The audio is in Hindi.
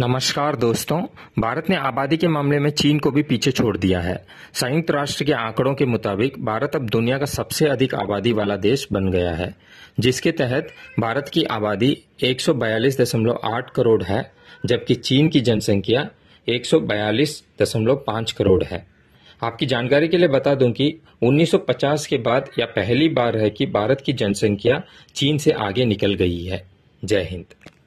नमस्कार दोस्तों भारत ने आबादी के मामले में चीन को भी पीछे छोड़ दिया है संयुक्त राष्ट्र के आंकड़ों के मुताबिक भारत अब दुनिया का सबसे अधिक आबादी वाला देश बन गया है जिसके तहत भारत की आबादी 142.8 करोड़ है जबकि चीन की जनसंख्या 142.5 करोड़ है आपकी जानकारी के लिए बता दूं कि 1950 के बाद यह पहली बार है कि भारत की जनसंख्या चीन से आगे निकल गई है जय हिंद